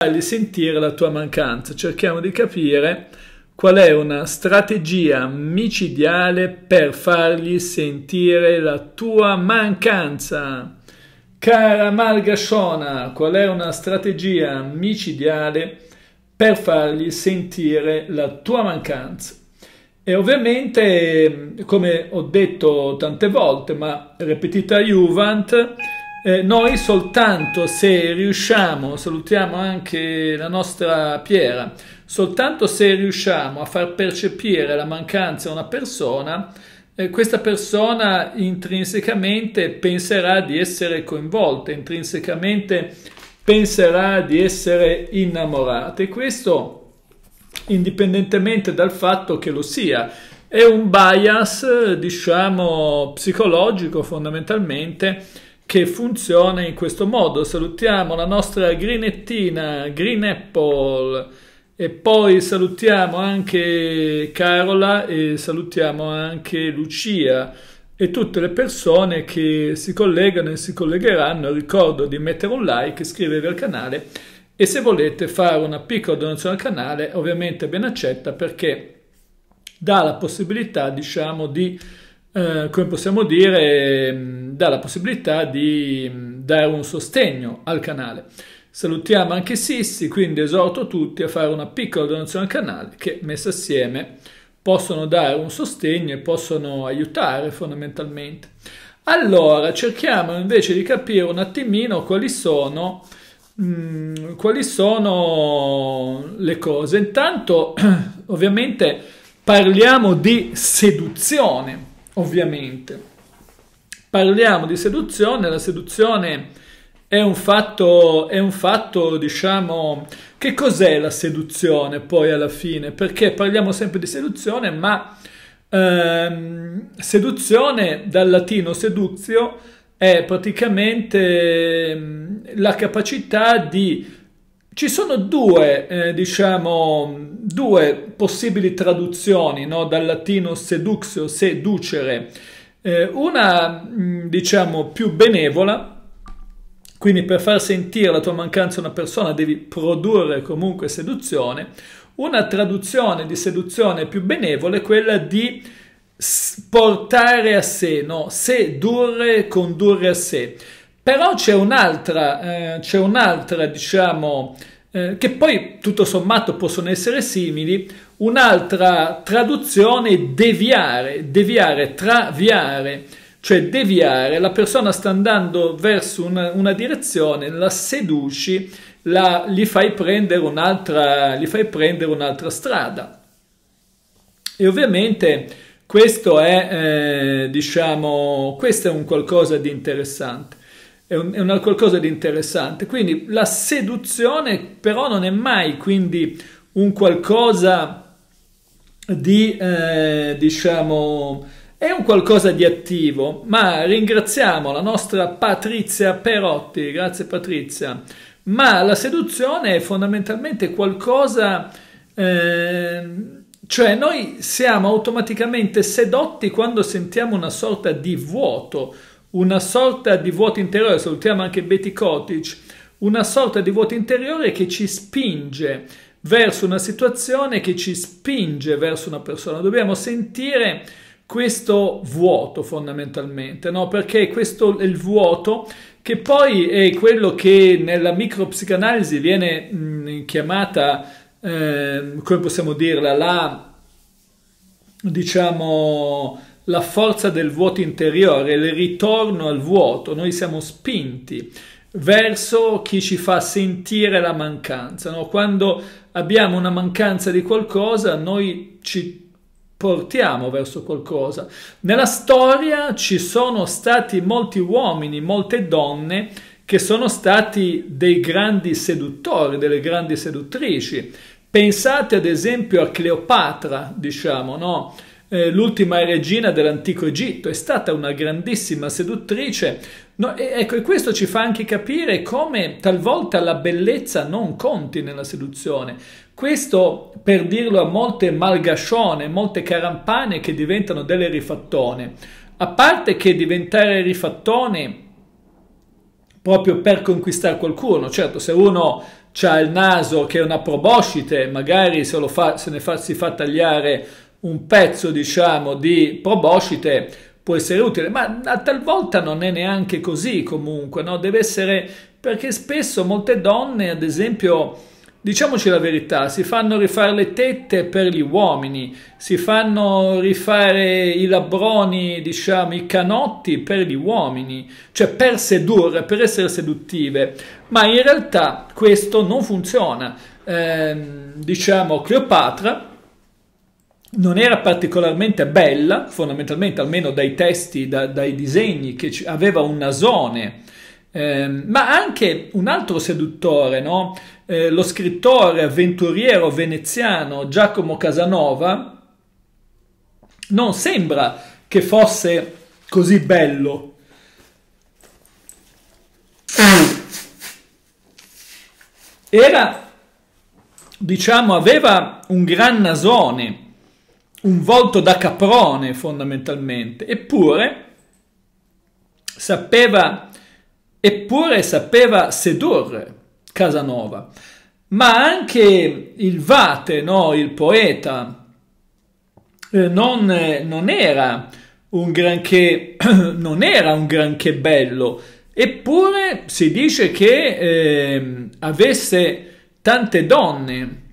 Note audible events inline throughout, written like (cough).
fargli sentire la tua mancanza. Cerchiamo di capire qual è una strategia micidiale per fargli sentire la tua mancanza. Cara Malgashona, qual è una strategia micidiale per fargli sentire la tua mancanza? E ovviamente, come ho detto tante volte, ma ripetita Juvent, eh, noi soltanto se riusciamo, salutiamo anche la nostra Piera, soltanto se riusciamo a far percepire la mancanza a una persona, eh, questa persona intrinsecamente penserà di essere coinvolta, intrinsecamente penserà di essere innamorata e questo indipendentemente dal fatto che lo sia. È un bias, diciamo, psicologico fondamentalmente che funziona in questo modo. Salutiamo la nostra grinettina, Green Apple, e poi salutiamo anche Carola e salutiamo anche Lucia e tutte le persone che si collegano e si collegheranno. Ricordo di mettere un like, iscrivervi al canale e se volete fare una piccola donazione al canale, ovviamente ben accetta perché dà la possibilità, diciamo, di eh, come possiamo dire, mm, dà la possibilità di mm, dare un sostegno al canale. Salutiamo anche Sissi, quindi esorto tutti a fare una piccola donazione al canale che messa assieme possono dare un sostegno e possono aiutare fondamentalmente. Allora, cerchiamo invece di capire un attimino quali sono, mh, mm, quali sono le cose. Intanto, (clears throat) ovviamente, parliamo di seduzione ovviamente. Parliamo di seduzione, la seduzione è un fatto, è un fatto diciamo, che cos'è la seduzione poi alla fine? Perché parliamo sempre di seduzione, ma ehm, seduzione dal latino seduzio è praticamente ehm, la capacità di ci sono due, eh, diciamo, due possibili traduzioni no? dal latino seduxio, seducere. Eh, una, mm, diciamo, più benevola, quindi per far sentire la tua mancanza a una persona devi produrre comunque seduzione. Una traduzione di seduzione più benevola è quella di portare a sé, no? sedurre, condurre a sé. Però c'è un'altra, eh, c'è un'altra diciamo, eh, che poi tutto sommato possono essere simili, un'altra traduzione deviare, deviare, traviare, cioè deviare, la persona sta andando verso una, una direzione, la seduci, la, gli, fai prendere un'altra, gli fai prendere un'altra strada. E ovviamente questo è, eh, diciamo, questo è un qualcosa di interessante è, un, è una qualcosa di interessante. Quindi la seduzione però non è mai quindi un qualcosa di, eh, diciamo, è un qualcosa di attivo, ma ringraziamo la nostra Patrizia Perotti, grazie Patrizia, ma la seduzione è fondamentalmente qualcosa... Eh, cioè noi siamo automaticamente sedotti quando sentiamo una sorta di vuoto, una sorta di vuoto interiore, salutiamo anche Betty Kotich, una sorta di vuoto interiore che ci spinge verso una situazione, che ci spinge verso una persona. Dobbiamo sentire questo vuoto fondamentalmente, no? perché questo è il vuoto che poi è quello che nella micropsicanalisi viene mh, mm, chiamata, eh, come possiamo dirla, la, diciamo, la forza del vuoto interiore, il ritorno al vuoto, noi siamo spinti verso chi ci fa sentire la mancanza. No? Quando abbiamo una mancanza di qualcosa, noi ci portiamo verso qualcosa. Nella storia ci sono stati molti uomini, molte donne che sono stati dei grandi seduttori, delle grandi seduttrici. Pensate ad esempio a Cleopatra, diciamo, no? eh, l'ultima regina dell'antico Egitto, è stata una grandissima seduttrice. No, e, ecco, e questo ci fa anche capire come talvolta la bellezza non conti nella seduzione. Questo per dirlo a molte malgascione, molte carampane che diventano delle rifattone. A parte che diventare rifattone proprio per conquistare qualcuno, certo se uno ha il naso che è una proboscite, magari se, lo fa, se ne fa, si fa tagliare un pezzo diciamo di proboscite può essere utile, ma a talvolta non è neanche così comunque, no? deve essere perché spesso molte donne ad esempio Diciamoci la verità, si fanno rifare le tette per gli uomini, si fanno rifare i labroni, diciamo, i canotti per gli uomini, cioè per sedurre, per essere seduttive, ma in realtà questo non funziona. Eh, diciamo, Cleopatra non era particolarmente bella, fondamentalmente almeno dai testi, da, dai disegni, che ci, aveva un nasone, eh, ma anche un altro seduttore, no? eh, lo scrittore avventuriero veneziano Giacomo Casanova, non sembra che fosse così bello. Era, diciamo, aveva un gran nasone un volto da caprone fondamentalmente, eppure sapeva, eppure sapeva sedurre Casanova, ma anche il Vate, no, il poeta, eh, non, non, era un granché, (clears throat) non era un granché bello, eppure si dice che eh, avesse tante donne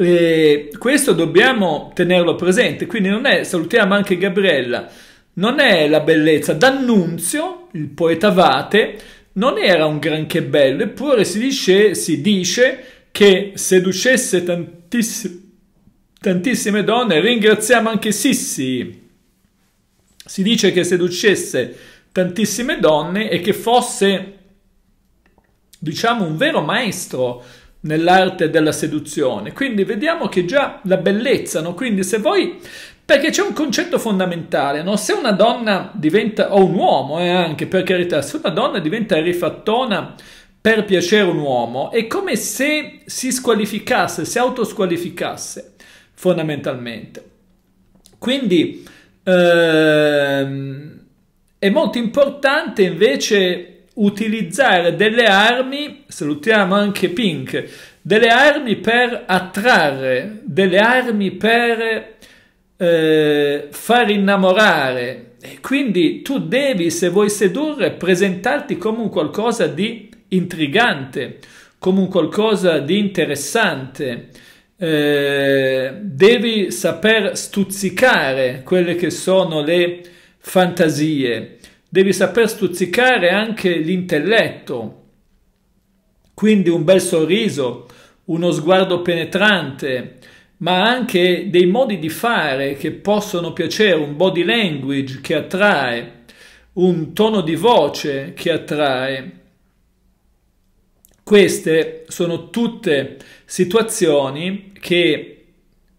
eh, questo dobbiamo tenerlo presente, quindi non è, salutiamo anche Gabriella, non è la bellezza. D'Annunzio, il poeta Vate, non era un granché bello, eppure si dice, si dice che seducesse tantissi, tantissime donne. Ringraziamo anche Sissi. Si dice che seducesse tantissime donne e che fosse, diciamo, un vero maestro nell'arte della seduzione. Quindi vediamo che già la bellezza, no? quindi se voi perché c'è un concetto fondamentale, no? se una donna diventa, o un uomo eh, anche per carità, se una donna diventa rifattona per piacere un uomo, è come se si squalificasse, si autosqualificasse fondamentalmente. Quindi ehm, è molto importante invece utilizzare delle armi, salutiamo anche Pink, delle armi per attrarre, delle armi per eh, far innamorare. E quindi tu devi, se vuoi sedurre, presentarti come un qualcosa di intrigante, come un qualcosa di interessante. Eh, devi saper stuzzicare quelle che sono le fantasie devi saper stuzzicare anche l'intelletto. Quindi un bel sorriso, uno sguardo penetrante, ma anche dei modi di fare che possono piacere, un body language che attrae, un tono di voce che attrae. Queste sono tutte situazioni che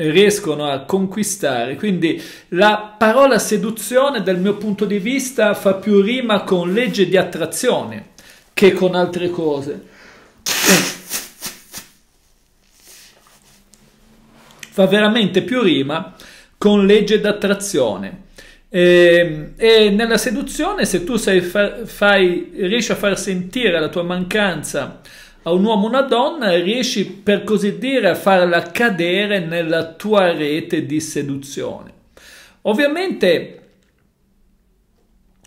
riescono a conquistare. Quindi la parola seduzione dal mio punto di vista fa più rima con legge di attrazione che con altre cose. Fa veramente più rima con legge d'attrazione. E, ehm, e, nella seduzione, se tu sai, fai, riesci a far sentire la tua mancanza a un uomo o una donna riesci per così dire a farla cadere nella tua rete di seduzione. Ovviamente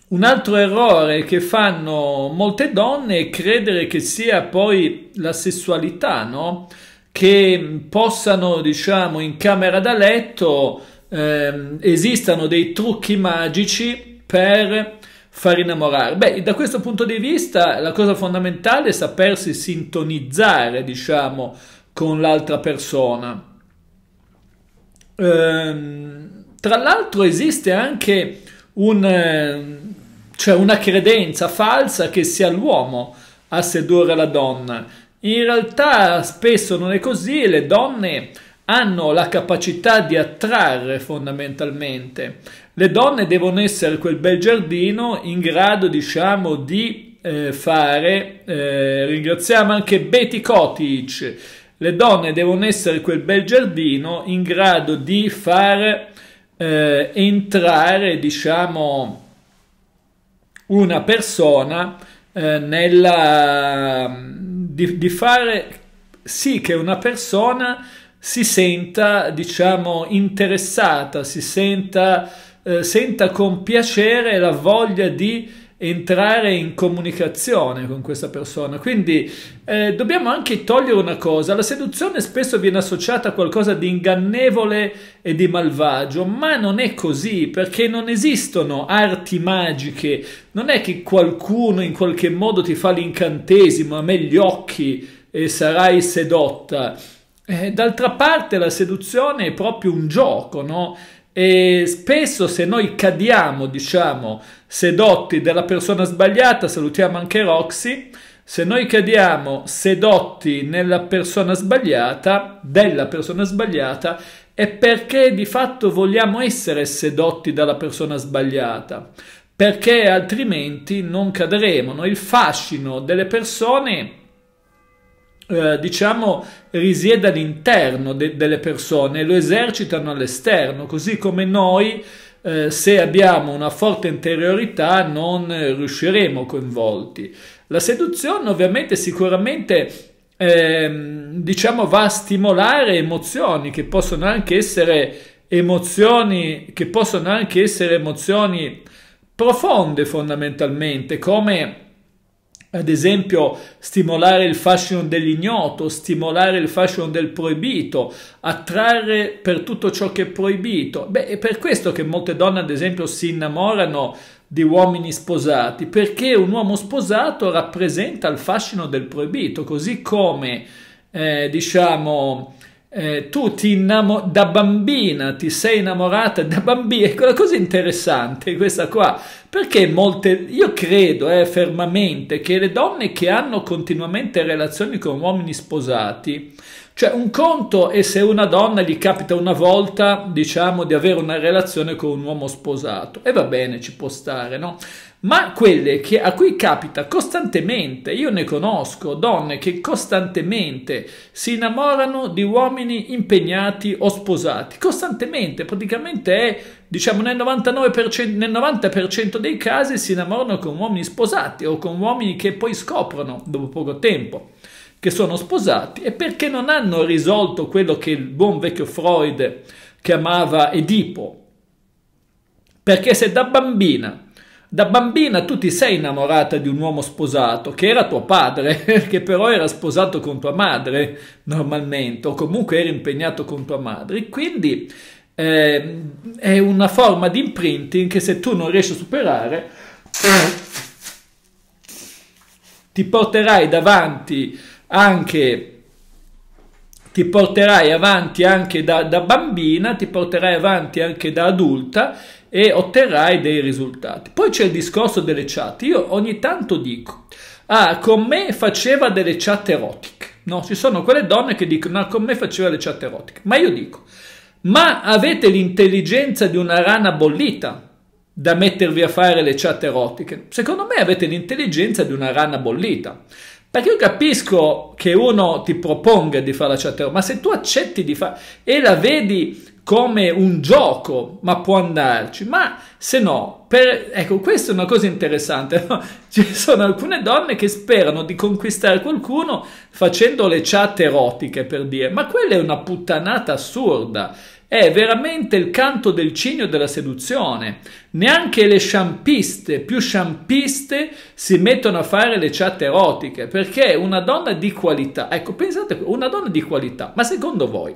un altro errore che fanno molte donne è credere che sia poi la sessualità, no? che possano, diciamo, in camera da letto eh, esistano dei trucchi magici per far innamorare? Beh, da questo punto di vista la cosa fondamentale è sapersi sintonizzare, diciamo, con l'altra persona. Ehm, tra l'altro esiste anche un, ehm, cioè una credenza falsa che sia l'uomo a sedurre la donna. In realtà spesso non è così e le donne hanno la capacità di attrarre fondamentalmente. Le donne devono essere quel bel giardino in grado, diciamo, di eh, fare. Eh, ringraziamo anche Betty Kotic. Le donne devono essere quel bel giardino in grado di far eh, entrare, diciamo, una persona eh, nella di, di fare sì che una persona si senta, diciamo, interessata, si senta, eh, senta con piacere la voglia di entrare in comunicazione con questa persona. Quindi eh, dobbiamo anche togliere una cosa, la seduzione spesso viene associata a qualcosa di ingannevole e di malvagio, ma non è così perché non esistono arti magiche, non è che qualcuno in qualche modo ti fa l'incantesimo, a me gli occhi e sarai sedotta. Eh, d'altra parte la seduzione è proprio un gioco, no? E spesso se noi cadiamo, diciamo, sedotti dalla persona sbagliata, salutiamo anche Roxy, se noi cadiamo sedotti nella persona sbagliata, della persona sbagliata, è perché di fatto vogliamo essere sedotti dalla persona sbagliata, perché altrimenti non cadremo. No? Il fascino delle persone eh, diciamo risiede all'interno de- delle persone e lo esercitano all'esterno, così come noi eh, se abbiamo una forte interiorità non riusciremo coinvolti. La seduzione ovviamente sicuramente eh, diciamo va a stimolare emozioni che possono anche essere emozioni che possono anche essere emozioni profonde fondamentalmente come ad esempio stimolare il fascino dell'ignoto, stimolare il fascino del proibito, attrarre per tutto ciò che è proibito. Beh, è per questo che molte donne, ad esempio, si innamorano di uomini sposati, perché un uomo sposato rappresenta il fascino del proibito, così come, eh, diciamo, eh, tu ti innamor- da bambina ti sei innamorata da bambina, ecco la cosa interessante è questa qua, perché molte, io credo eh, fermamente che le donne che hanno continuamente relazioni con uomini sposati cioè un conto è se una donna gli capita una volta, diciamo, di avere una relazione con un uomo sposato. E va bene, ci può stare, no? Ma quelle che, a cui capita costantemente, io ne conosco donne che costantemente si innamorano di uomini impegnati o sposati, costantemente, praticamente è, diciamo, nel, 99%, nel 90% dei casi si innamorano con uomini sposati o con uomini che poi scoprono dopo poco tempo che sono sposati e perché non hanno risolto quello che il buon vecchio Freud chiamava Edipo. Perché se da bambina, da bambina tu ti sei innamorata di un uomo sposato, che era tuo padre, (laughs) che però era sposato con tua madre normalmente, o comunque era impegnato con tua madre, quindi eh, è una forma di imprinting che se tu non riesci a superare ti porterai davanti anche ti porterai avanti anche da, da, bambina, ti porterai avanti anche da adulta e otterrai dei risultati. Poi c'è il discorso delle chat. Io ogni tanto dico, ah, con me faceva delle chat erotiche. No, ci sono quelle donne che dicono, no, con me faceva le chat erotiche. Ma io dico, ma avete l'intelligenza di una rana bollita da mettervi a fare le chat erotiche? Secondo me avete l'intelligenza di una rana bollita. Perché io capisco che uno ti proponga di fare la chat ma se tu accetti di fare e la vedi come un gioco, ma può andarci, ma se no, per... ecco, questa è una cosa interessante, no? (laughs) ci sono alcune donne che sperano di conquistare qualcuno facendo le chat erotiche, per dire, ma quella è una puttanata assurda, è veramente il canto del cigno della seduzione. Neanche le sciampiste, più sciampiste, si mettono a fare le chat erotiche, perché una donna di qualità, ecco, pensate, una donna di qualità, ma secondo voi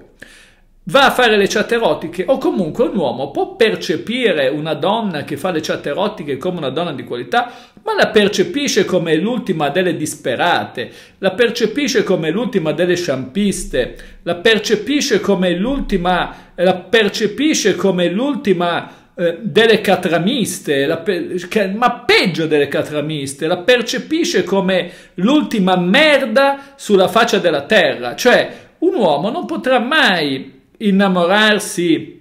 va a fare le chat erotiche o comunque un uomo può percepire una donna che fa le chat erotiche come una donna di qualità? ma la percepisce come l'ultima delle disperate, la percepisce come l'ultima delle sciampiste, la percepisce come l'ultima, la percepisce come l'ultima eh, delle catramiste, per, che, ma peggio delle catramiste, la percepisce come l'ultima merda sulla faccia della terra, cioè un uomo non potrà mai innamorarsi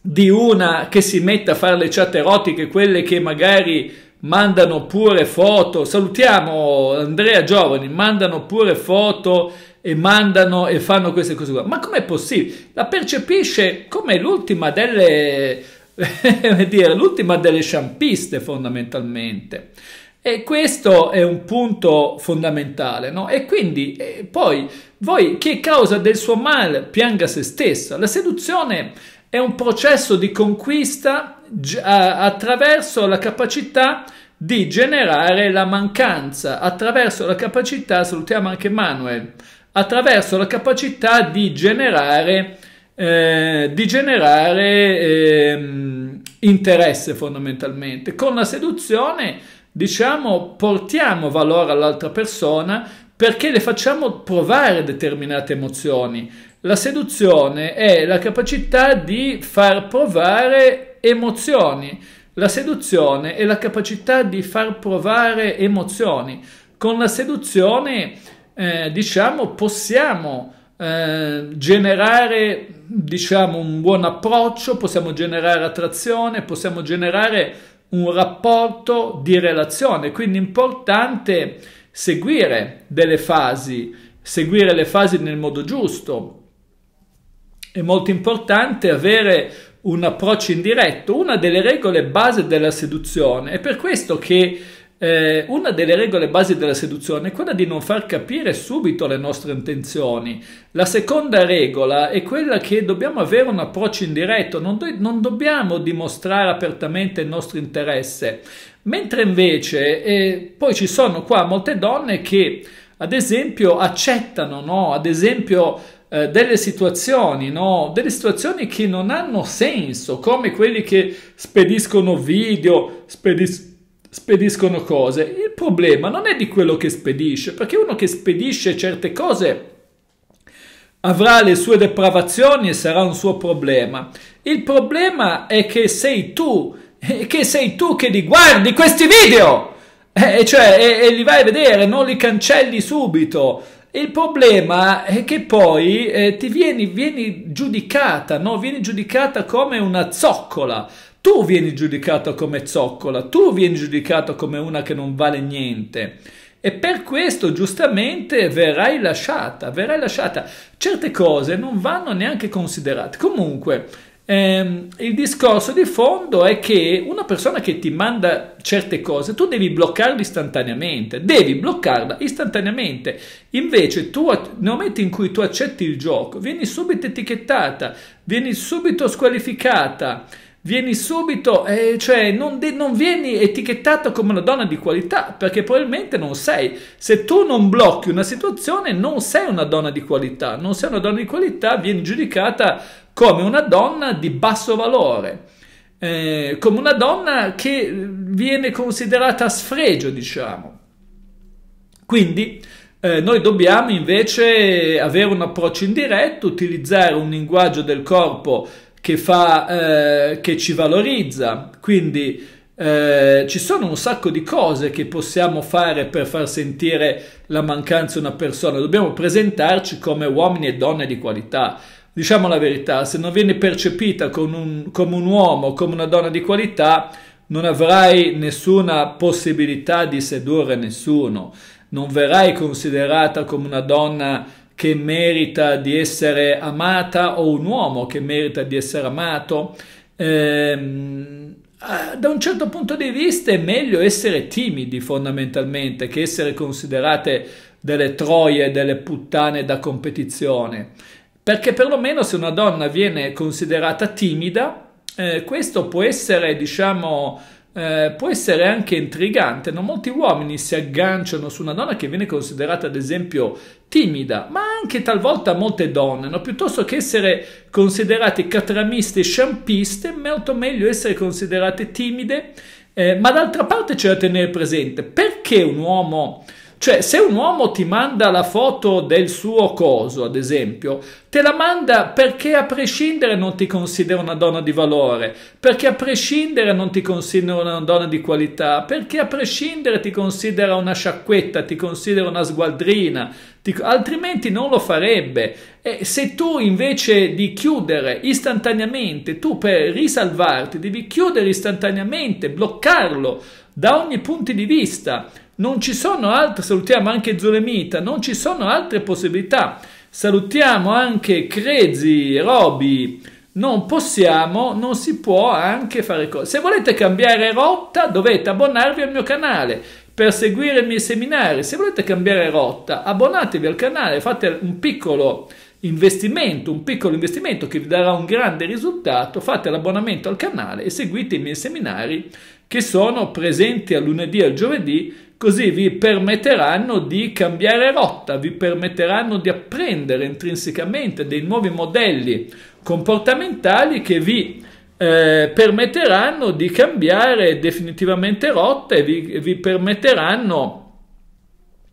di una che si mette a fare le chat erotiche, quelle che magari mandano pure foto, salutiamo Andrea Giovani, mandano pure foto e mandano e fanno queste cose qua. Ma com'è possibile? La percepisce come l'ultima delle, (laughs) dire, l'ultima delle sciampiste fondamentalmente. E questo è un punto fondamentale, no? E quindi e eh, poi voi che causa del suo male pianga se stessa. La seduzione è un processo di conquista attraverso la capacità di generare la mancanza, attraverso la capacità, salutiamo anche Manuel, attraverso la capacità di generare, eh, di generare eh, interesse fondamentalmente. Con la seduzione, diciamo, portiamo valore all'altra persona perché le facciamo provare determinate emozioni. La seduzione è la capacità di far provare emozioni, la seduzione è la capacità di far provare emozioni. Con la seduzione, eh, diciamo, possiamo eh, generare diciamo, un buon approccio, possiamo generare attrazione, possiamo generare un rapporto di relazione. Quindi è importante seguire delle fasi, seguire le fasi nel modo giusto. È molto importante avere un approccio indiretto, una delle regole base della seduzione. È per questo che eh, una delle regole base della seduzione è quella di non far capire subito le nostre intenzioni. La seconda regola è quella che dobbiamo avere un approccio indiretto, non, do- non dobbiamo dimostrare apertamente il nostro interesse. Mentre invece eh, poi ci sono qua molte donne che ad esempio accettano, no? ad esempio eh, delle situazioni, no? delle situazioni che non hanno senso, come quelli che spediscono video, spediscono spediscono cose. Il problema non è di quello che spedisce, perché uno che spedisce certe cose avrà le sue depravazioni e sarà un suo problema. Il problema è che sei tu, eh, che sei tu che li guardi questi video! Eh, e cioè, e, e li vai a vedere, non li cancelli subito. Il problema è che poi eh, ti vieni, vieni giudicata, no? vieni giudicata come una zoccola, tu vieni giudicata come zoccola, tu vieni giudicata come una che non vale niente. E per questo giustamente verrai lasciata, verrai lasciata. Certe cose non vanno neanche considerate. Comunque, eh, il discorso di fondo è che una persona che ti manda certe cose, tu devi bloccarla istantaneamente, devi bloccarla istantaneamente. Invece tu, nel momento in cui tu accetti il gioco, vieni subito etichettata, vieni subito squalificata, vieni subito, eh, cioè non, de- non vieni etichettata come una donna di qualità, perché probabilmente non sei. Se tu non blocchi una situazione, non sei una donna di qualità, non sei una donna di qualità, vieni giudicata come una donna di basso valore, eh, come una donna che viene considerata a sfregio, diciamo. Quindi eh, noi dobbiamo invece avere un approccio indiretto, utilizzare un linguaggio del corpo che, fa, eh, che ci valorizza, quindi eh, ci sono un sacco di cose che possiamo fare per far sentire la mancanza di una persona. Dobbiamo presentarci come uomini e donne di qualità. Diciamo la verità, se non vieni percepita come un, come un uomo, come una donna di qualità, non avrai nessuna possibilità di sedurre nessuno, non verrai considerata come una donna che merita di essere amata o un uomo che merita di essere amato. Ehm, ah, da un certo punto di vista è meglio essere timidi fondamentalmente che essere considerate delle troie, delle puttane da competizione perché perlomeno se una donna viene considerata timida, eh, questo può essere, diciamo, eh, può essere anche intrigante. Non molti uomini si agganciano su una donna che viene considerata, ad esempio, timida, ma anche talvolta molte donne, no? piuttosto che essere considerate catramiste e sciampiste, molto meglio essere considerate timide. Eh, ma d'altra parte c'è da tenere presente perché un uomo cioè, se un uomo ti manda la foto del suo coso, ad esempio, te la manda perché a prescindere non ti considera una donna di valore, perché a prescindere non ti considera una donna di qualità, perché a prescindere ti considera una sciacquetta, ti considera una sgualdrina, ti... altrimenti non lo farebbe. E se tu invece di chiudere istantaneamente, tu per risalvarti devi chiudere istantaneamente, bloccarlo da ogni punto di vista non ci sono altre, salutiamo anche Zulemita, non ci sono altre possibilità. Salutiamo anche Crezi, Roby, non possiamo, non si può anche fare cose. Se volete cambiare rotta dovete abbonarvi al mio canale per seguire i miei seminari. Se volete cambiare rotta abbonatevi al canale, fate un piccolo investimento, un piccolo investimento che vi darà un grande risultato, fate l'abbonamento al canale e seguite i miei seminari che sono presenti a lunedì e al giovedì Così vi permetteranno di cambiare rotta, vi permetteranno di apprendere intrinsecamente dei nuovi modelli comportamentali che vi eh, permetteranno di cambiare definitivamente rotta e vi, vi permetteranno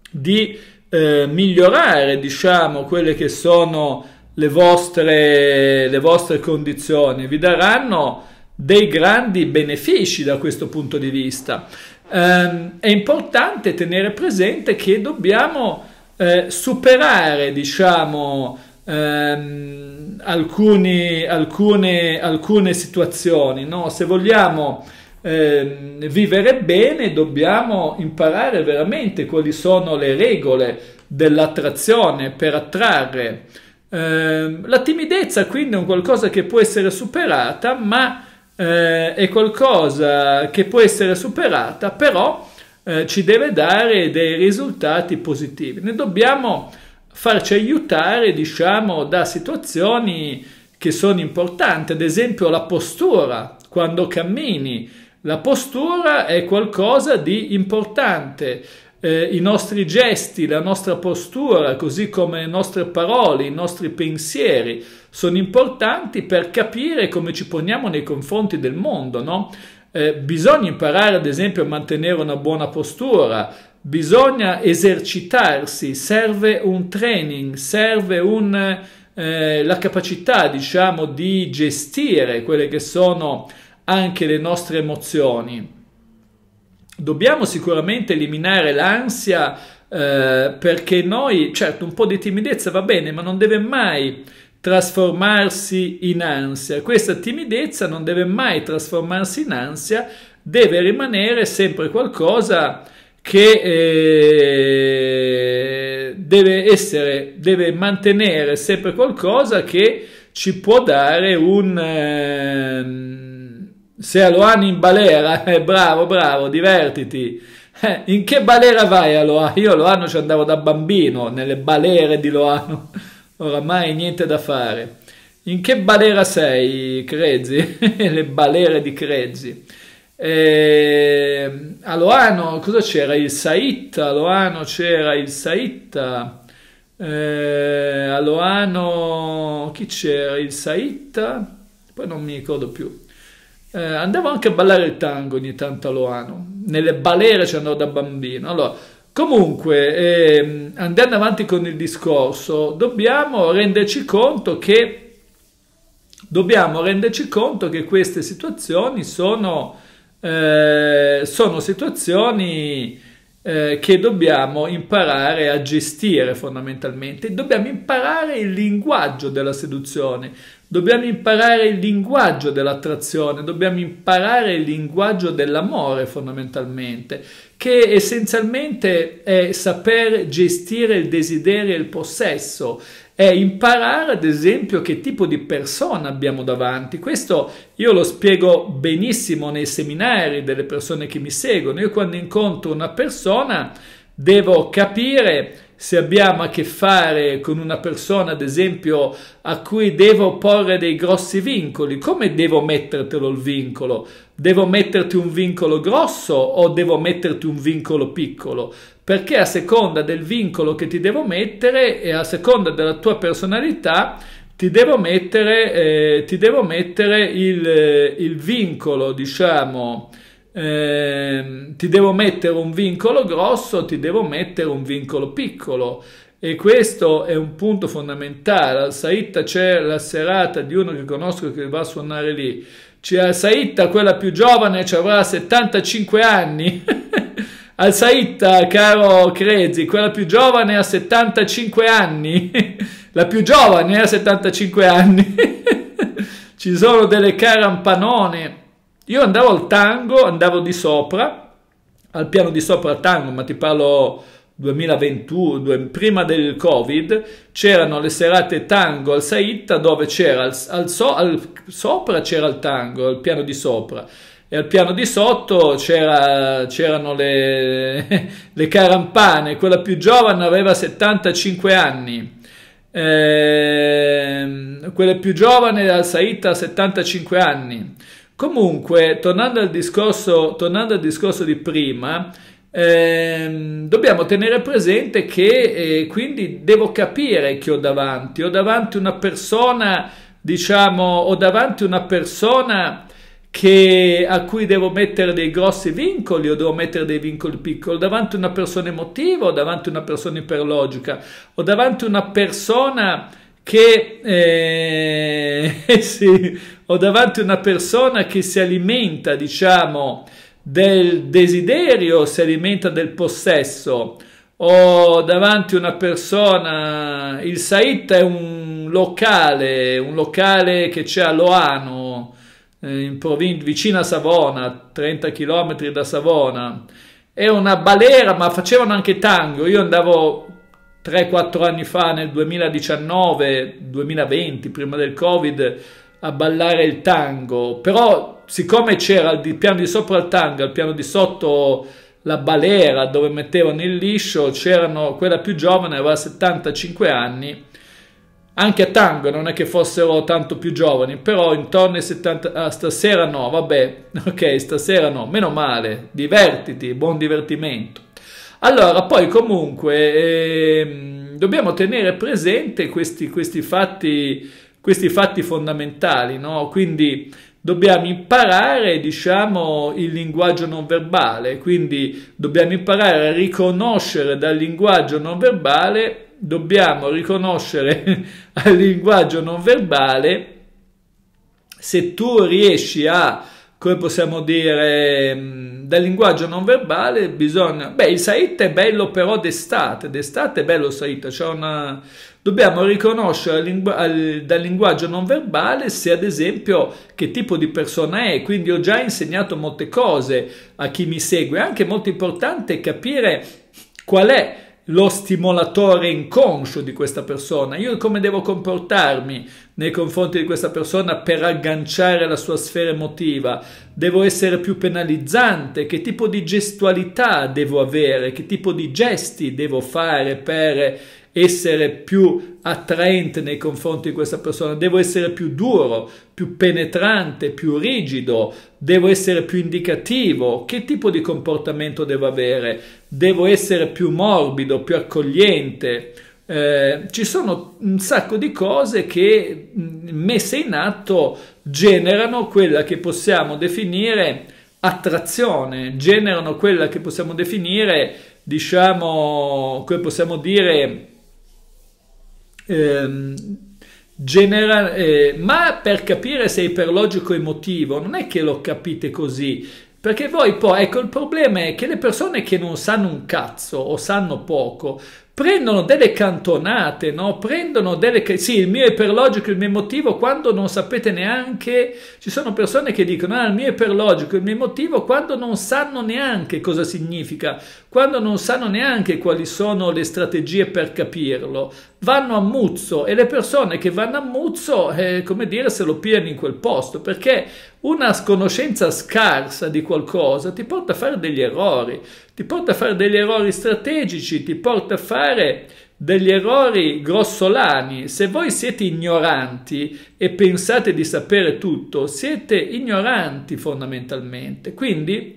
di eh, migliorare, diciamo, quelle che sono le vostre, le vostre condizioni, vi daranno dei grandi benefici da questo punto di vista ehm, è importante tenere presente che dobbiamo eh, superare, diciamo, ehm, alcuni, alcune, alcune, situazioni. No? Se vogliamo ehm, vivere bene dobbiamo imparare veramente quali sono le regole dell'attrazione per attrarre. Ehm, la timidezza quindi è un qualcosa che può essere superata, ma eh, è qualcosa che può essere superata, però eh, ci deve dare dei risultati positivi. Ne dobbiamo farci aiutare, diciamo, da situazioni che sono importanti, ad esempio la postura quando cammini. La postura è qualcosa di importante. Eh, I nostri gesti, la nostra postura, così come le nostre parole, i nostri pensieri, sono importanti per capire come ci poniamo nei confronti del mondo, no? eh, bisogna imparare ad esempio a mantenere una buona postura, bisogna esercitarsi, serve un training, serve un, eh, la capacità diciamo di gestire quelle che sono anche le nostre emozioni. Dobbiamo sicuramente eliminare l'ansia eh, perché noi, certo, un po' di timidezza va bene, ma non deve mai trasformarsi in ansia. Questa timidezza non deve mai trasformarsi in ansia, deve rimanere sempre qualcosa che eh, deve essere, deve mantenere sempre qualcosa che ci può dare un... Eh, se Aloan in balera, (laughs) eh, bravo, bravo, divertiti. Eh, in che balera vai a Loano? Io a ci andavo da bambino, nelle balere di Loano oramai niente da fare. In che balera sei, Crezzi? (laughs) Le balere di Crezzi. E... Ehm, a Loano cosa c'era? Il Saitta, a Loano c'era il Saitta. E... Eh, a Loano chi c'era? Il Saitta? Poi non mi ricordo più. Eh, andavo anche a ballare il tango ogni tanto a Loano, nelle balere ci andavo da bambino. Allora, Comunque, ehm, andando avanti con il discorso, dobbiamo renderci conto che dobbiamo renderci conto che queste situazioni sono, eh, sono situazioni eh, che dobbiamo imparare a gestire fondamentalmente. Dobbiamo imparare il linguaggio della seduzione. Dobbiamo imparare il linguaggio dell'attrazione, dobbiamo imparare il linguaggio dell'amore fondamentalmente, che essenzialmente è saper gestire il desiderio e il possesso, è imparare ad esempio che tipo di persona abbiamo davanti. Questo io lo spiego benissimo nei seminari delle persone che mi seguono. Io quando incontro una persona devo capire se abbiamo a che fare con una persona, ad esempio, a cui devo porre dei grossi vincoli, come devo mettertelo il vincolo? Devo metterti un vincolo grosso o devo metterti un vincolo piccolo? Perché a seconda del vincolo che ti devo mettere e a seconda della tua personalità, ti devo mettere, eh, ti devo mettere il, eh, il vincolo, diciamo, Ehm, ti devo mettere un vincolo grosso, ti devo mettere un vincolo piccolo. E questo è un punto fondamentale. Al Saitta c'è la serata di uno che conosco che va a suonare lì. C'è Al Saitta, quella più giovane, ci avrà 75 anni. (laughs) Al Saitta, caro Crezi, quella più giovane ha 75 anni. (laughs) la più giovane ha 75 anni. (laughs) Ci sono delle carampanone io andavo al tango, andavo di sopra, al piano di sopra al tango, ma ti parlo 2021, prima del Covid, c'erano le serate tango al Saitta dove c'era al, al, so, al, sopra c'era il tango, al piano di sopra. E al piano di sotto c'era, c'erano le, (laughs) le carampane, quella più giovane aveva 75 anni. Eh, quella più giovane al Saita ha 75 anni. Comunque, tornando al discorso, tornando al discorso di prima, ehm, dobbiamo tenere presente che eh, quindi devo capire chi ho davanti. Ho davanti una persona, diciamo, ho davanti una persona che, a cui devo mettere dei grossi vincoli o devo mettere dei vincoli piccoli, ho davanti una persona emotiva, o davanti una persona iperlogica, ho davanti una persona che eh, (laughs) sì, ho davanti una persona che si alimenta, diciamo, del desiderio, si alimenta del possesso. Ho davanti una persona, il Sait è un locale, un locale che c'è a Loano, eh, provin- vicino a Savona, 30 km da Savona. È una balera, ma facevano anche tango. Io andavo 3-4 anni fa, nel 2019, 2020, prima del Covid, a ballare il tango, però siccome c'era il piano di sopra il tango, il piano di sotto la balera dove mettevano il liscio, c'erano quella più giovane, aveva 75 anni, anche a tango non è che fossero tanto più giovani, però intorno ai 70, ah, stasera no, vabbè, (laughs) ok, stasera no, meno male, divertiti, buon divertimento. Allora, poi comunque eh, dobbiamo tenere presente questi, questi fatti questi fatti fondamentali, no? Quindi dobbiamo imparare, diciamo, il linguaggio non verbale, quindi dobbiamo imparare a riconoscere dal linguaggio non verbale, dobbiamo riconoscere (laughs) al linguaggio non verbale se tu riesci a come possiamo dire, mm, dal linguaggio non verbale bisogna... Beh, il Said è bello però d'estate, d'estate è bello il Said, c'è una, Dobbiamo riconoscere dal linguaggio non verbale se ad esempio che tipo di persona è, quindi ho già insegnato molte cose a chi mi segue, è anche molto importante capire qual è lo stimolatore inconscio di questa persona, io come devo comportarmi nei confronti di questa persona per agganciare la sua sfera emotiva, devo essere più penalizzante, che tipo di gestualità devo avere, che tipo di gesti devo fare per essere più attraente nei confronti di questa persona, devo essere più duro, più penetrante, più rigido, devo essere più indicativo, che tipo di comportamento devo avere, devo essere più morbido, più accogliente. Eh, ci sono un sacco di cose che mm, messe in atto generano quella che possiamo definire attrazione, generano quella che possiamo definire, diciamo, come possiamo dire, Ehm, Genera, eh, ma per capire se è iperlogico emotivo non è che lo capite così, perché voi poi, ecco, il problema è che le persone che non sanno un cazzo o sanno poco prendono delle cantonate, no? prendono delle... Sì, il mio iperlogico, il mio emotivo, quando non sapete neanche... Ci sono persone che dicono, ah, il mio iperlogico, il mio emotivo, quando non sanno neanche cosa significa, quando non sanno neanche quali sono le strategie per capirlo. Vanno a muzzo e le persone che vanno a muzzo, eh, come dire, se lo pigliano in quel posto, perché una sconoscenza scarsa di qualcosa ti porta a fare degli errori, ti porta a fare degli errori strategici, ti porta a fare degli errori grossolani. Se voi siete ignoranti e pensate di sapere tutto, siete ignoranti fondamentalmente. Quindi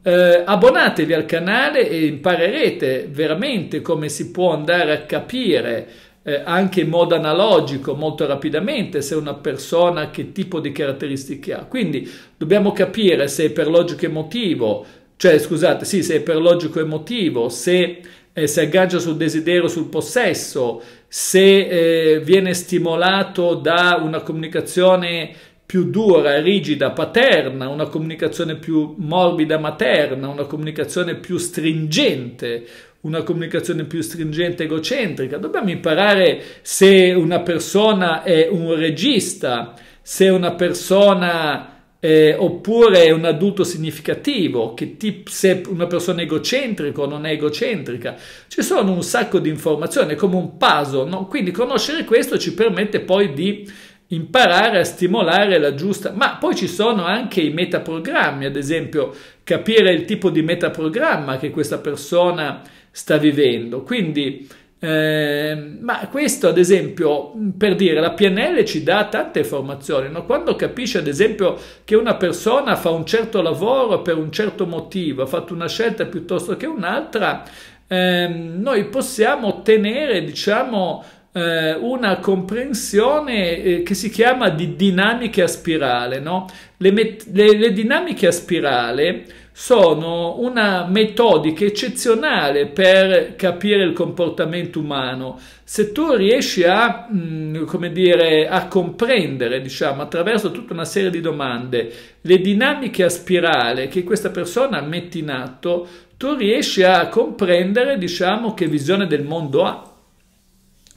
eh, abbonatevi al canale e imparerete veramente come si può andare a capire eh, anche in modo analogico molto rapidamente se una persona che tipo di caratteristiche ha. Quindi dobbiamo capire se è per logico emotivo, cioè scusate, sì, se è per logico emotivo, se eh, si aggancia sul desiderio, sul possesso, se eh, viene stimolato da una comunicazione più dura, rigida, paterna, una comunicazione più morbida, materna, una comunicazione più stringente, una comunicazione più stringente egocentrica, dobbiamo imparare se una persona è un regista, se una persona eh, oppure è un adulto significativo, che tip, se una persona è egocentrica o non è egocentrica. Ci sono un sacco di informazioni, è come un puzzle, no? quindi conoscere questo ci permette poi di imparare a stimolare la giusta, ma poi ci sono anche i metaprogrammi, ad esempio capire il tipo di metaprogramma che questa persona sta vivendo. Quindi, eh, ma questo ad esempio, per dire, la PNL ci dà tante informazioni, no? quando capisce ad esempio che una persona fa un certo lavoro per un certo motivo, ha fatto una scelta piuttosto che un'altra, eh, noi possiamo ottenere, diciamo, eh, una comprensione eh, che si chiama di dinamiche a spirale. No? Le, le, le dinamiche a spirale sono una metodica eccezionale per capire il comportamento umano. Se tu riesci a, mh, mm, dire, a comprendere, diciamo, attraverso tutta una serie di domande, le dinamiche a spirale che questa persona mette in atto, tu riesci a comprendere, diciamo, che visione del mondo ha.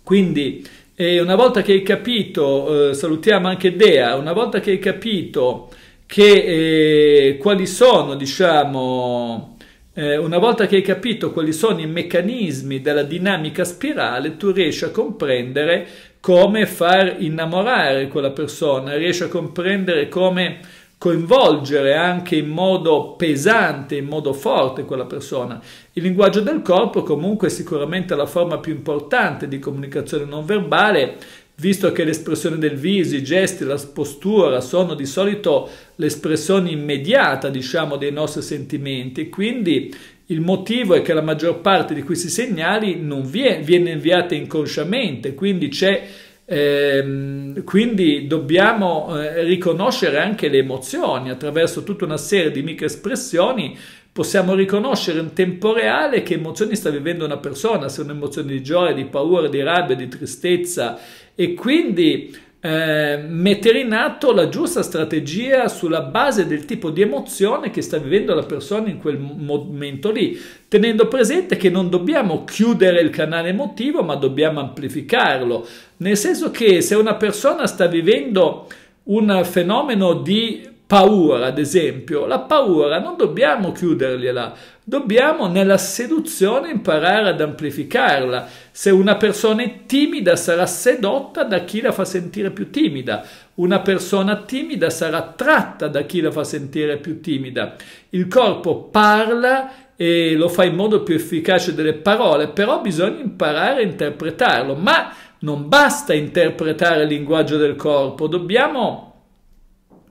Quindi, eh, una volta che hai capito, eh, salutiamo anche Dea, una volta che hai capito che, eh, quali sono, diciamo, eh, una volta che hai capito quali sono i meccanismi della dinamica spirale, tu riesci a comprendere come far innamorare quella persona, riesci a comprendere come coinvolgere anche in modo pesante, in modo forte quella persona. Il linguaggio del corpo comunque è sicuramente la forma più importante di comunicazione non verbale visto che l'espressione del viso, i gesti, la postura sono di solito l'espressione immediata, diciamo, dei nostri sentimenti. Quindi il motivo è che la maggior parte di questi segnali non viene, inviata inconsciamente, quindi c'è ehm, quindi dobbiamo eh, riconoscere anche le emozioni attraverso tutta una serie di microespressioni possiamo riconoscere in tempo reale che emozioni sta vivendo una persona, se è un'emozione di gioia, di paura, di rabbia, di tristezza, e quindi eh, mettere in atto la giusta strategia sulla base del tipo di emozione che sta vivendo la persona in quel momento lì, tenendo presente che non dobbiamo chiudere il canale emotivo, ma dobbiamo amplificarlo, nel senso che se una persona sta vivendo un fenomeno di paura, ad esempio, la paura non dobbiamo chiudergliela, dobbiamo nella seduzione imparare ad amplificarla. Se una persona è timida sarà sedotta da chi la fa sentire più timida, una persona timida sarà tratta da chi la fa sentire più timida. Il corpo parla e lo fa in modo più efficace delle parole, però bisogna imparare a interpretarlo, ma non basta interpretare il linguaggio del corpo, dobbiamo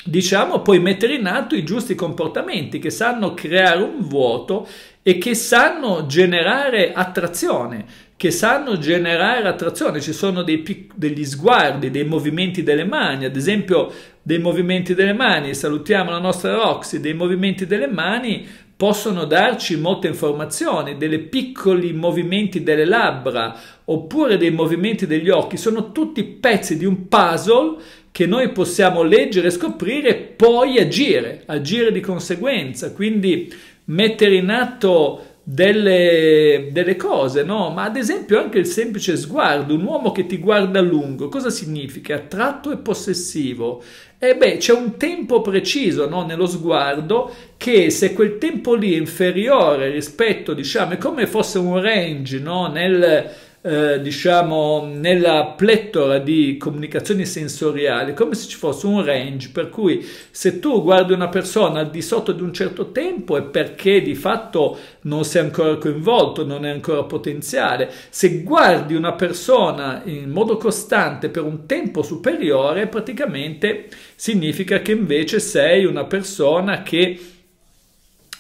diciamo, puoi mettere in atto i giusti comportamenti che sanno creare un vuoto e che sanno generare attrazione, che sanno generare attrazione. Ci sono dei, degli sguardi, dei movimenti delle mani, ad esempio dei movimenti delle mani, salutiamo la nostra Roxy, dei movimenti delle mani possono darci molte informazioni, dei piccoli movimenti delle labbra oppure dei movimenti degli occhi, sono tutti pezzi di un puzzle che noi possiamo leggere scoprire e poi agire, agire di conseguenza, quindi mettere in atto delle, delle cose, no? ma ad esempio anche il semplice sguardo, un uomo che ti guarda a lungo, cosa significa? Attratto e possessivo. E beh, c'è un tempo preciso no? nello sguardo che se quel tempo lì è inferiore rispetto, diciamo, è come fosse un range no? nel eh, diciamo, nella plettora di comunicazioni sensoriali, come se ci fosse un range per cui se tu guardi una persona al di sotto di un certo tempo è perché di fatto non sei ancora coinvolto, non è ancora potenziale. Se guardi una persona in modo costante per un tempo superiore, praticamente significa che invece sei una persona che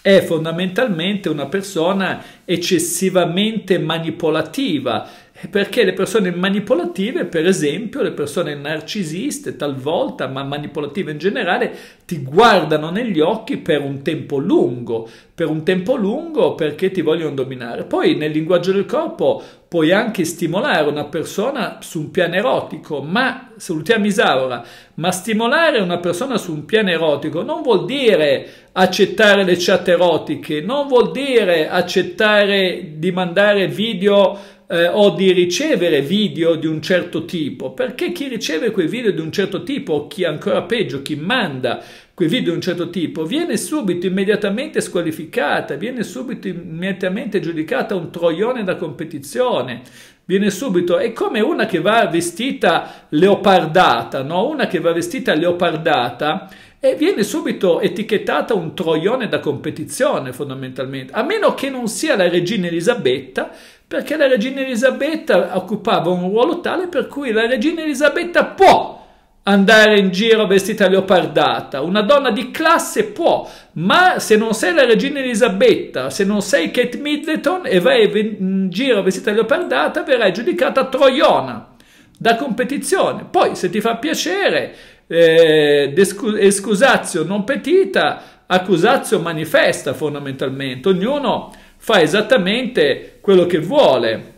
è fondamentalmente una persona eccessivamente manipolativa perché le persone manipolative, per esempio, le persone narcisiste talvolta, ma manipolative in generale, ti guardano negli occhi per un tempo lungo, per un tempo lungo perché ti vogliono dominare. Poi nel linguaggio del corpo puoi anche stimolare una persona su un piano erotico, ma salutiamo Isaura, ma stimolare una persona su un piano erotico non vuol dire accettare le chat erotiche, non vuol dire accettare di mandare video eh, o di ricevere video di un certo tipo, perché chi riceve quei video di un certo tipo, o chi ancora peggio, chi manda quei video di un certo tipo, viene subito immediatamente squalificata, viene subito immediatamente giudicata un troione da competizione, viene subito, è come una che va vestita leopardata, no? una che va vestita leopardata e viene subito etichettata un troione da competizione fondamentalmente, a meno che non sia la regina Elisabetta, perché la regina Elisabetta occupava un ruolo tale per cui la regina Elisabetta può andare in giro vestita leopardata. Una donna di classe può, ma se non sei la regina Elisabetta, se non sei Kate Middleton e vai in giro vestita leopardata, verrai giudicata troiona da competizione. Poi, se ti fa piacere, eh, escusazio non petita, accusatio manifesta fondamentalmente. Ognuno fa esattamente quello che vuole.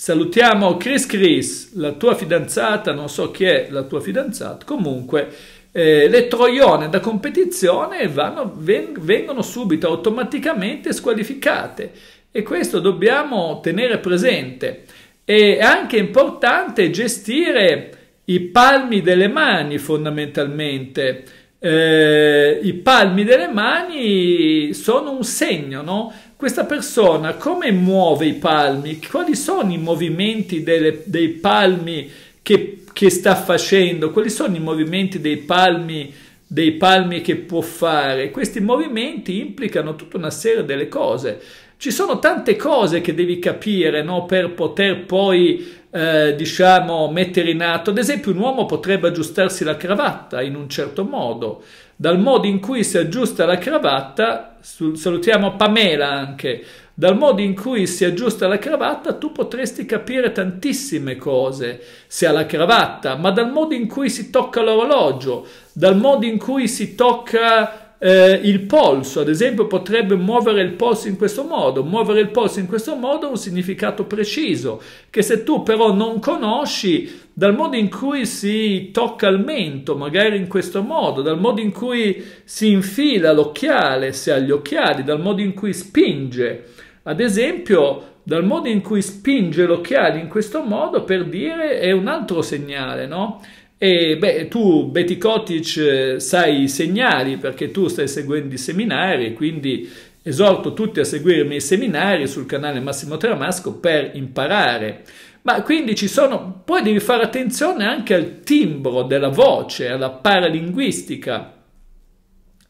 Salutiamo Chris Chris, la tua fidanzata, non so chi è la tua fidanzata, comunque eh, le troione da competizione vanno, vengono subito automaticamente squalificate e questo dobbiamo tenere presente. È anche importante gestire i palmi delle mani fondamentalmente. Eh, I palmi delle mani sono un segno, no? questa persona come muove i palmi? Quali sono i movimenti delle, dei palmi che, che, sta facendo? Quali sono i movimenti dei palmi, dei palmi che può fare? Questi movimenti implicano tutta una serie delle cose. Ci sono tante cose che devi capire no? per poter poi eh, diciamo, mettere in atto. Ad esempio, un uomo potrebbe aggiustarsi la cravatta in un certo modo. Dal modo in cui si aggiusta la cravatta salutiamo Pamela anche, dal modo in cui si aggiusta la cravatta tu potresti capire tantissime cose se ha la cravatta, ma dal modo in cui si tocca l'orologio, dal modo in cui si tocca eh, il polso, ad esempio, potrebbe muovere il polso in questo modo. Muovere il polso in questo modo ha un significato preciso, che se tu però non conosci dal modo in cui si tocca il mento, magari in questo modo, dal modo in cui si infila l'occhiale, se ha gli occhiali, dal modo in cui spinge, ad esempio, dal modo in cui spinge l'occhiale in questo modo, per dire, è un altro segnale, no? E beh, tu, Betty Kotic, eh, sai i segnali perché tu stai seguendo i seminari e quindi esorto tutti a seguirmi i seminari sul canale Massimo Tramasco per imparare. Ma quindi ci sono, poi devi fare attenzione anche al timbro della voce, alla paralinguistica,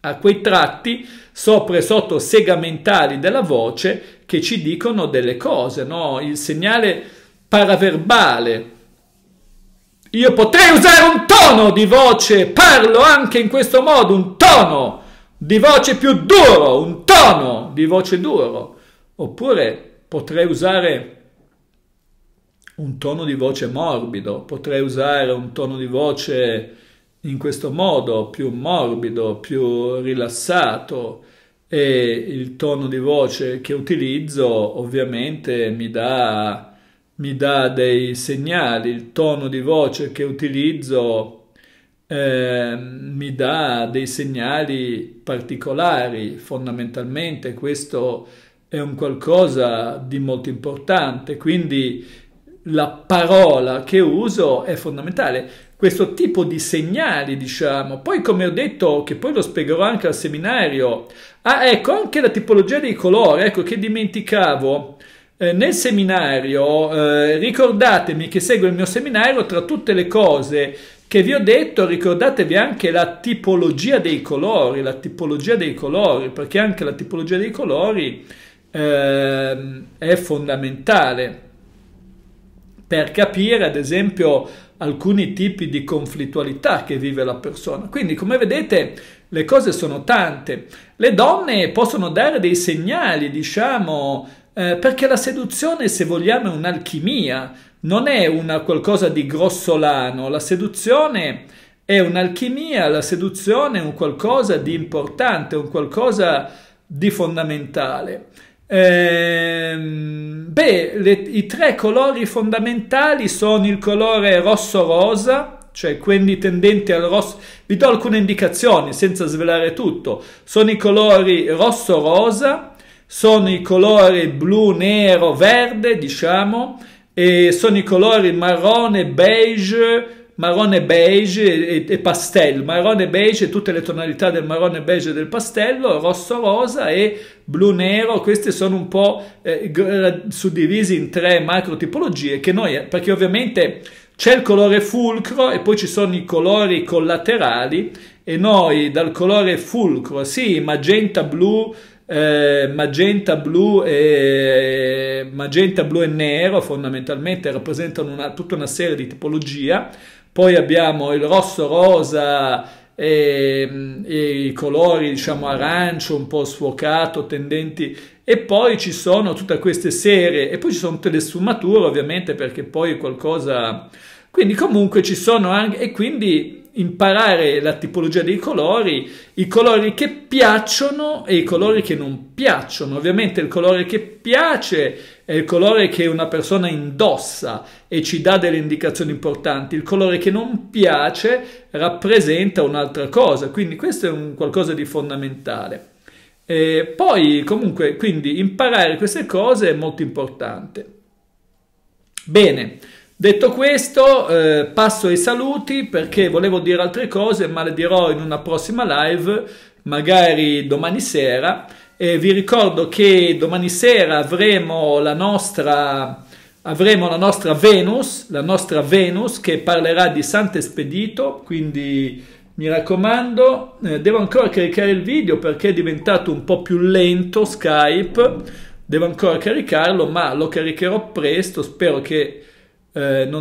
a quei tratti sopra e sotto segamentali della voce che ci dicono delle cose, no? il segnale paraverbale io potrei usare un tono di voce, parlo anche in questo modo, un tono di voce più duro, un tono di voce duro. Oppure potrei usare un tono di voce morbido, potrei usare un tono di voce in questo modo, più morbido, più rilassato e il tono di voce che utilizzo ovviamente mi dà mi dà dei segnali, il tono di voce che utilizzo eh, mi dà dei segnali particolari, fondamentalmente questo è un qualcosa di molto importante, quindi la parola che uso è fondamentale. Questo tipo di segnali, diciamo. Poi, come ho detto, che poi lo spiegherò anche al seminario. Ah, ecco, anche la tipologia dei colori, ecco, che dimenticavo. Eh, nel seminario, eh, ricordatemi che segue il mio seminario, tra tutte le cose che vi ho detto, ricordatevi anche la tipologia dei colori, la tipologia dei colori, perché anche la tipologia dei colori eh, è fondamentale per capire, ad esempio, alcuni tipi di conflittualità che vive la persona. Quindi, come vedete, le cose sono tante. Le donne possono dare dei segnali, diciamo, eh, perché la seduzione, se vogliamo, è un'alchimia, non è una qualcosa di grossolano. La seduzione è un'alchimia, la seduzione è un qualcosa di importante, un qualcosa di fondamentale. Eh, beh, le, i tre colori fondamentali sono il colore rosso-rosa, cioè quelli tendenti al rosso. Vi do alcune indicazioni senza svelare tutto. Sono i colori rosso-rosa, sono i colori blu, nero, verde, diciamo, e sono i colori marrone, beige, marrone beige e, e pastello, marrone beige, tutte le tonalità del marrone beige e del pastello, rosso rosa e blu nero, Queste sono un po' eh, suddivisi in tre macro tipologie che noi, eh, perché ovviamente c'è il colore fulcro e poi ci sono i colori collaterali e noi dal colore fulcro, sì, magenta, blu, eh, magenta, blu e, magenta, blu e nero fondamentalmente rappresentano una, tutta una serie di tipologia. Poi abbiamo il rosso, rosa, e, ehm, e, i colori diciamo arancio un po' sfocato tendenti e poi ci sono tutte queste serie e poi ci sono tutte le sfumature ovviamente perché poi qualcosa quindi comunque ci sono anche e quindi imparare la tipologia dei colori, i colori che piacciono e i colori che non piacciono. Ovviamente il colore che piace è il colore che una persona indossa e ci dà delle indicazioni importanti. Il colore che non piace rappresenta un'altra cosa, quindi questo è un qualcosa di fondamentale. E poi comunque, quindi imparare queste cose è molto importante. Bene. Detto questo, eh, passo ai saluti perché volevo dire altre cose, ma le dirò in una prossima live, magari domani sera. E vi ricordo che domani sera avremo la nostra, avremo la nostra Venus, la nostra Venus che parlerà di Sant'Espedito, quindi mi raccomando, eh, devo ancora caricare il video perché è diventato un po' più lento Skype, devo ancora caricarlo, ma lo caricherò presto, spero che eh, non